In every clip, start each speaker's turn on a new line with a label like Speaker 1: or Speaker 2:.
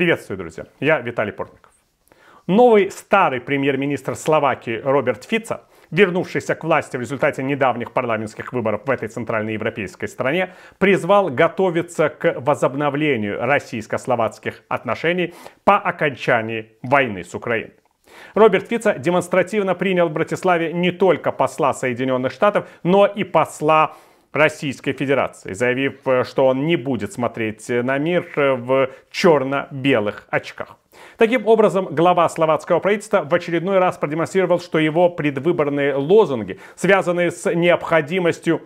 Speaker 1: Приветствую, друзья. Я Виталий Портников. Новый старый премьер-министр Словакии Роберт Фица, вернувшийся к власти в результате недавних парламентских выборов в этой центральноевропейской стране, призвал готовиться к возобновлению российско-словацких отношений по окончании войны с Украиной. Роберт Фица демонстративно принял в Братиславе не только посла Соединенных Штатов, но и посла Российской Федерации, заявив, э, что он не будет смотреть э, на мир э, в черно-белых очках. Таким образом, глава словацкого правительства в очередной раз продемонстрировал, что его предвыборные лозунги, связанные с необходимостью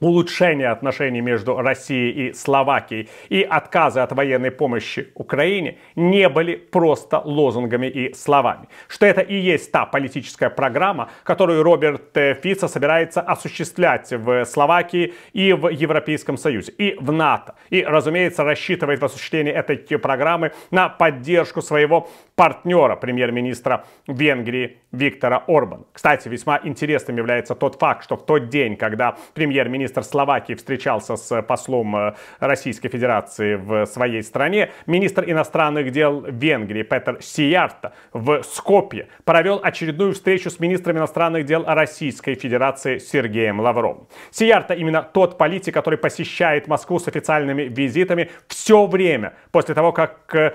Speaker 1: улучшение отношений между Россией и Словакией и отказы от военной помощи Украине не были просто лозунгами и словами. Что это и есть та политическая программа, которую Роберт э, Фица собирается осуществлять в Словакии и в Европейском Союзе, и в НАТО. И, разумеется, рассчитывает в осуществлении этой программы на поддержку своего партнера, премьер-министра Венгрии Виктора Орбана. Кстати, весьма интересным является тот факт, что в тот день, когда премьер-министр министр Словакии встречался с э, послом э, Российской Федерации в своей стране. Министр иностранных дел Венгрии Петер Сиярта в Скопье провел очередную встречу с министром иностранных дел Российской Федерации Сергеем Лавровым. Сиярта именно тот политик, который посещает Москву с официальными визитами все время после того, как э,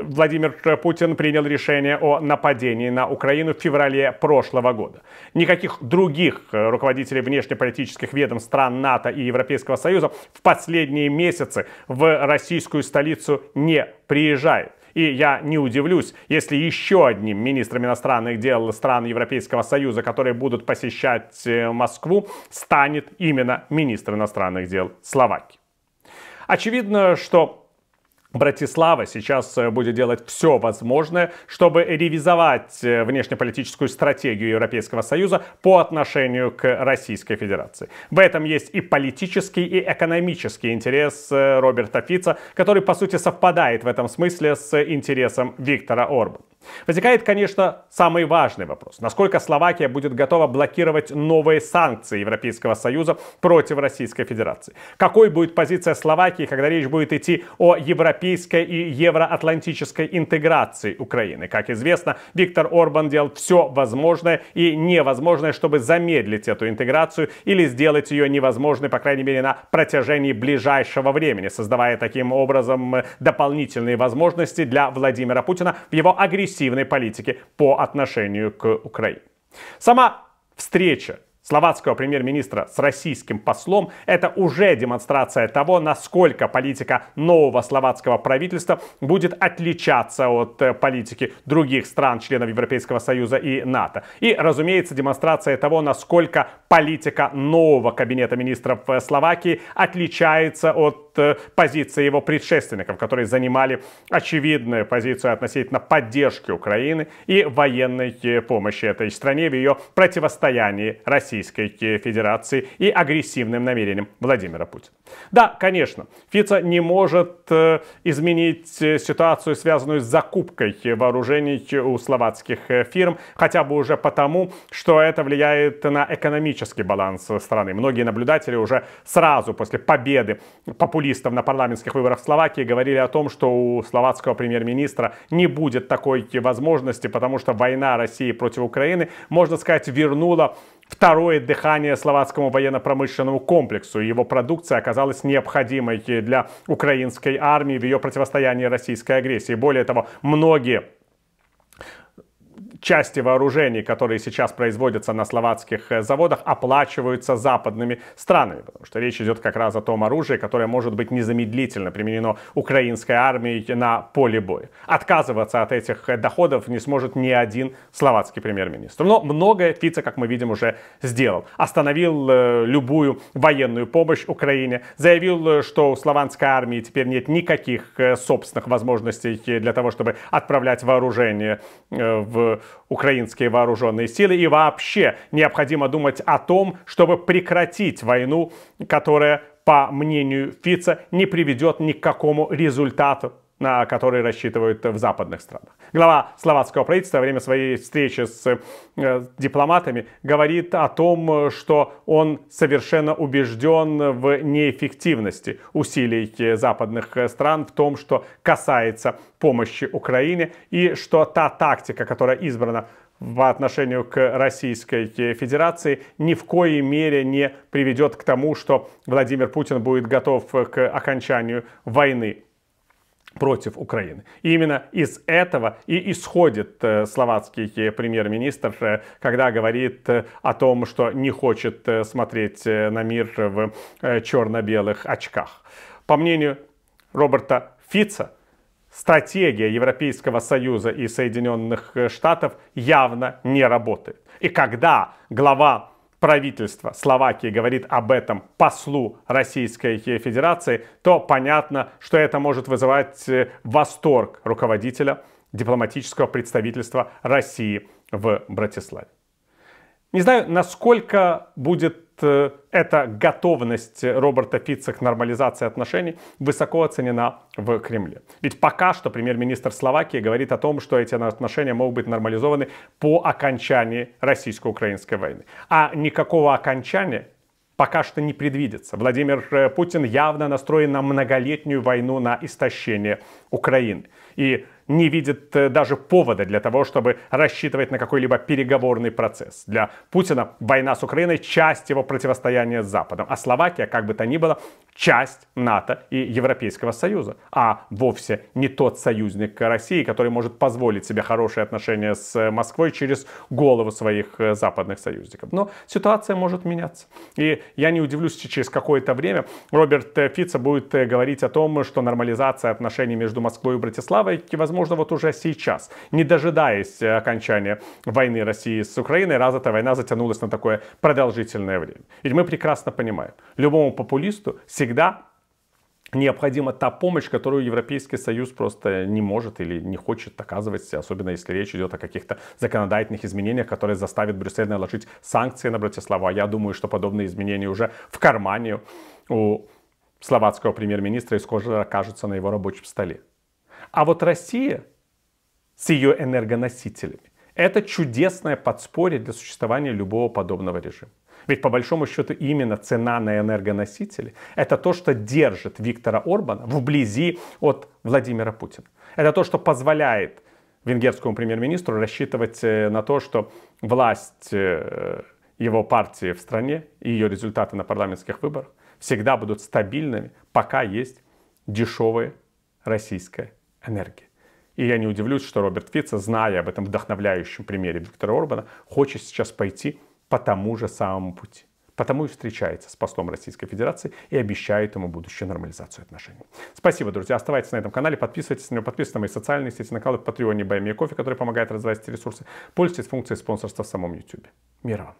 Speaker 1: Владимир Путин принял решение о нападении на Украину в феврале прошлого года. Никаких других э, руководителей внешнеполитических ведомств стран НАТО и Европейского Союза в последние месяцы в российскую столицу не приезжает. И я не удивлюсь, если еще одним министром иностранных дел стран Европейского Союза, которые будут посещать э, Москву, станет именно министр иностранных дел Словакии. Очевидно, что Братислава сейчас э, будет делать все возможное, чтобы ревизовать э, внешнеполитическую стратегию Европейского Союза по отношению к Российской Федерации. В этом есть и политический, и экономический интерес э, Роберта Фица, который, по сути, совпадает в этом смысле с интересом Виктора Орбана. Возникает, конечно, самый важный вопрос. Насколько Словакия будет готова блокировать новые санкции Европейского Союза против Российской Федерации? Какой будет позиция Словакии, когда речь будет идти о европейской и евроатлантической интеграции Украины? Как известно, Виктор Орбан делал все возможное и невозможное, чтобы замедлить эту интеграцию или сделать ее невозможной, по крайней мере, на протяжении ближайшего времени, создавая таким образом дополнительные возможности для Владимира Путина в его агрессивном агрессивной политики по отношению к Украине. Сама встреча словацкого премьер-министра с российским послом, это уже демонстрация того, насколько политика нового словацкого правительства будет отличаться от э, политики других стран, членов Европейского Союза и НАТО. И, разумеется, демонстрация того, насколько политика нового кабинета министров э, Словакии отличается от э, позиции его предшественников, которые занимали очевидную позицию относительно поддержки Украины и военной э, помощи этой стране в ее противостоянии Российской Федерации и агрессивным намерениям Владимира Путина. Да, конечно, Фица не может изменить ситуацию, связанную с закупкой вооружений у словацких фирм, хотя бы уже потому, что это влияет на экономическую экономический баланс страны. Многие наблюдатели уже сразу после победы популистов на парламентских выборах в Словакии говорили о том, что у словацкого премьер-министра не будет такой возможности, потому что война России против Украины, можно сказать, вернула второе дыхание словацкому военно-промышленному комплексу. Его продукция оказалась необходимой для украинской армии в ее противостоянии российской агрессии. Более того, многие части вооружений, которые сейчас производятся на словацких э, заводах, оплачиваются западными странами, потому что речь идет как раз о том оружии, которое может быть незамедлительно применено украинской армией на поле боя. Отказываться от этих э, доходов не сможет ни один словацкий премьер-министр. Но многое Фица, как мы видим, уже сделал. Остановил э, любую военную помощь Украине, заявил, что у слованской армии теперь нет никаких собственных возможностей для того, чтобы отправлять вооружение э, в украинские вооруженные силы. И вообще необходимо думать о том, чтобы прекратить войну, которая, по мнению Фица, не приведет ни к какому результату на которые рассчитывают в западных странах. Глава словацкого правительства во время своей встречи с э, дипломатами говорит о том, что он совершенно убежден в неэффективности усилий э, западных э, стран в том, что касается помощи Украине и что та тактика, которая избрана в отношению к Российской Федерации ни в коей мере не приведет к тому, что Владимир Путин будет готов к окончанию войны против Украины. И именно из этого и исходит э, словацкий э, премьер-министр, э, когда говорит о том, что не хочет смотреть на мир в черно-белых очках. По мнению Роберта Фица, стратегия Европейского Союза и Соединенных Штатов явно не работает. И когда глава правительство Словакии говорит об этом послу Российской Федерации, то понятно, что это может вызывать э, восторг руководителя дипломатического представительства России в Братиславе. Не знаю, насколько будет Э, эта готовность Роберта Фитца к нормализации отношений высоко оценена в Кремле. Ведь пока что премьер-министр Словакии говорит о том, что эти отношения могут быть нормализованы по окончании российско-украинской войны. А никакого окончания пока что не предвидится. Владимир э, Путин явно настроен на многолетнюю войну на истощение Украины. И не видит э, даже повода для того, чтобы рассчитывать на какой-либо переговорный процесс. Для Путина война с Украиной — часть его противостояния с Западом, а Словакия, как бы то ни было, часть НАТО и Европейского Союза, а вовсе не тот союзник России, который может позволить себе хорошие отношения с Москвой через голову своих э, западных союзников. Но ситуация может меняться. И я не удивлюсь, что через какое-то время Роберт Фица будет э, говорить о том, что нормализация отношений между Москвой и Братиславой, возможно, возможно, вот уже сейчас, не дожидаясь э, окончания войны России с Украиной, раз эта война затянулась на такое продолжительное время. Ведь мы прекрасно понимаем, любому популисту всегда необходима та помощь, которую Европейский Союз просто не может или не хочет оказывать, особенно если речь идет о каких-то законодательных изменениях, которые заставят Брюссель наложить санкции на Братиславу. А я думаю, что подобные изменения уже в кармане у словацкого премьер-министра и скоро окажутся на его рабочем столе. А вот Россия с ее энергоносителями – это чудесное подспорье для существования любого подобного режима. Ведь по большому счету именно цена на энергоносители – это то, что держит Виктора Орбана вблизи от Владимира Путина. Это то, что позволяет венгерскому премьер-министру рассчитывать э, на то, что власть э, его партии в стране и ее результаты на парламентских выборах всегда будут стабильными, пока есть дешевое российское энергии. И я не удивлюсь, что Роберт Фица, зная об этом вдохновляющем примере Виктора Орбана, хочет сейчас пойти по тому же самому пути. Потому и встречается с послом Российской Федерации и обещает ему будущую нормализацию отношений. Спасибо, друзья. Оставайтесь на этом канале, подписывайтесь на него, подписывайтесь на мои социальные сети, на канал в Патреоне Баймия Кофе, который помогает развивать эти ресурсы. Пользуйтесь функцией спонсорства в самом YouTube. Мира вам.